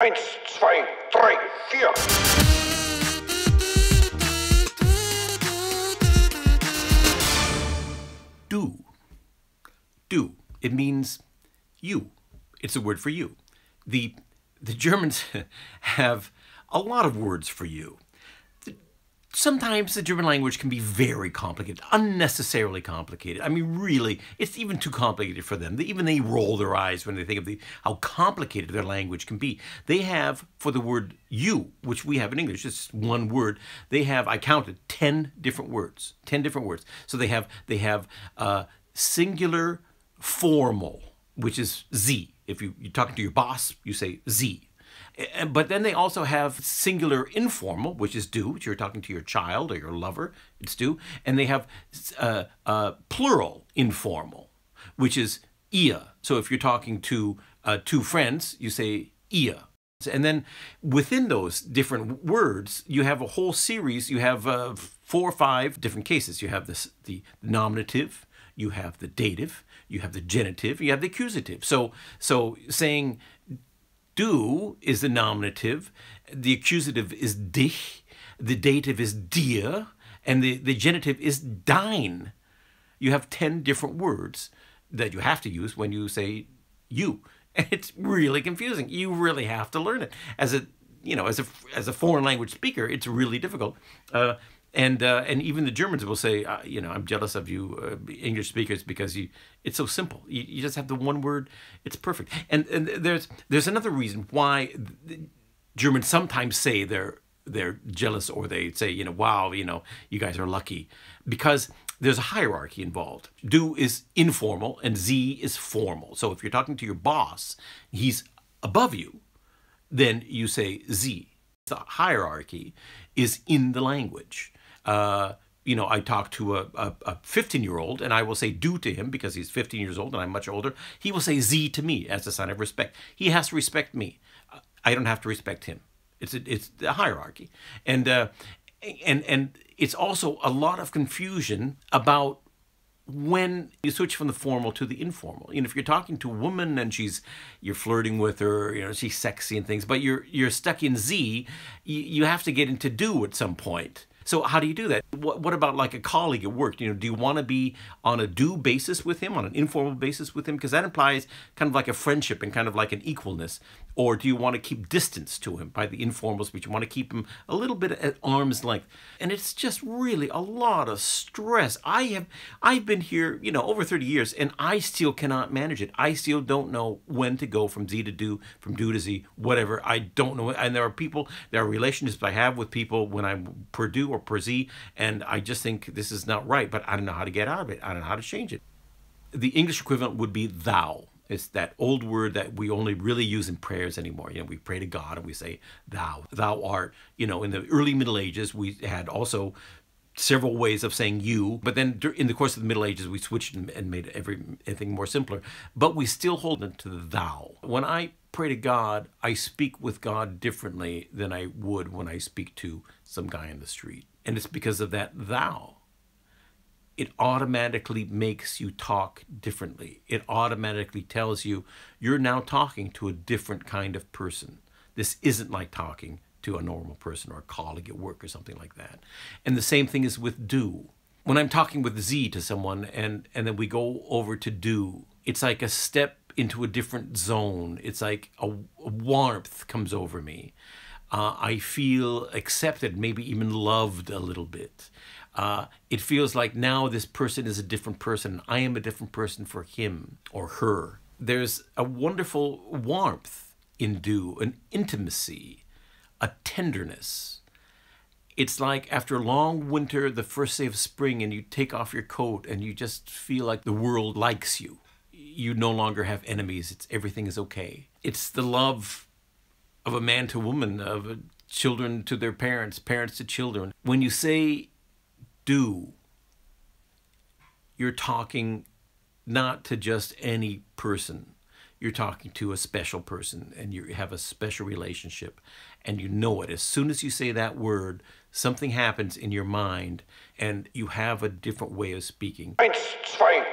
Eins, zwei, drei, vier. It means you. It's a word for you. The, the Germans have a lot of words for you sometimes the German language can be very complicated, unnecessarily complicated. I mean, really, it's even too complicated for them. They, even they roll their eyes when they think of the, how complicated their language can be. They have, for the word you, which we have in English, just one word, they have, I counted, 10 different words, 10 different words. So they have, they have uh, singular formal, which is Z. If you, you talking to your boss, you say Z. But then they also have singular informal, which is do, which you're talking to your child or your lover, it's do. And they have uh, uh, plural informal, which is ia. So if you're talking to uh, two friends, you say ia. And then within those different words, you have a whole series. You have uh, four or five different cases. You have this the nominative, you have the dative, you have the genitive, you have the accusative. So so saying Du is the nominative, the accusative is dich, the dative is dir, and the, the genitive is dein. You have 10 different words that you have to use when you say you. And it's really confusing. You really have to learn it. As a, you know, as a, as a foreign language speaker, it's really difficult. Uh, and uh, and even the Germans will say, uh, you know, I'm jealous of you uh, English speakers because you it's so simple. You, you just have the one word. It's perfect. And and there's there's another reason why Germans sometimes say they're they're jealous or they say, you know, wow, you know, you guys are lucky because there's a hierarchy involved. Do is informal and Z is formal. So if you're talking to your boss, he's above you, then you say Z. The hierarchy is in the language. Uh, you know, I talk to a, a, a, 15 year old and I will say do to him because he's 15 years old and I'm much older. He will say Z to me as a sign of respect. He has to respect me. I don't have to respect him. It's a, it's a hierarchy. And, uh, and, and it's also a lot of confusion about when you switch from the formal to the informal. You know, if you're talking to a woman and she's you're flirting with her, you know, she's sexy and things, but you're you're stuck in Z, you, you have to get into do at some point. So how do you do that? What, what about like a colleague at work? You know, do you want to be on a do basis with him, on an informal basis with him? Because that implies kind of like a friendship and kind of like an equalness. Or do you want to keep distance to him by the informal speech? You want to keep him a little bit at arm's length. And it's just really a lot of stress. I have, I've been here, you know, over 30 years and I still cannot manage it. I still don't know when to go from Z to do, from do to Z, whatever. I don't know. And there are people, there are relationships I have with people when I'm Purdue or or and I just think this is not right, but I don't know how to get out of it. I don't know how to change it. The English equivalent would be thou. It's that old word that we only really use in prayers anymore. You know, we pray to God and we say, Thou, Thou art. You know, in the early Middle Ages, we had also several ways of saying you, but then in the course of the Middle Ages, we switched and made everything more simpler. But we still hold to the thou. When I pray to God, I speak with God differently than I would when I speak to some guy in the street. And it's because of that thou. It automatically makes you talk differently. It automatically tells you you're now talking to a different kind of person. This isn't like talking to a normal person or a colleague at work or something like that. And the same thing is with do. When I'm talking with Z to someone and, and then we go over to do, it's like a step into a different zone. It's like a, a warmth comes over me. Uh, I feel accepted, maybe even loved a little bit. Uh, it feels like now this person is a different person. I am a different person for him or her. There's a wonderful warmth in do, an intimacy a tenderness. It's like after a long winter, the first day of spring, and you take off your coat and you just feel like the world likes you. You no longer have enemies. It's everything is okay. It's the love of a man to woman, of children to their parents, parents to children. When you say do, you're talking not to just any person you're talking to a special person and you have a special relationship and you know it. As soon as you say that word, something happens in your mind and you have a different way of speaking. Eins,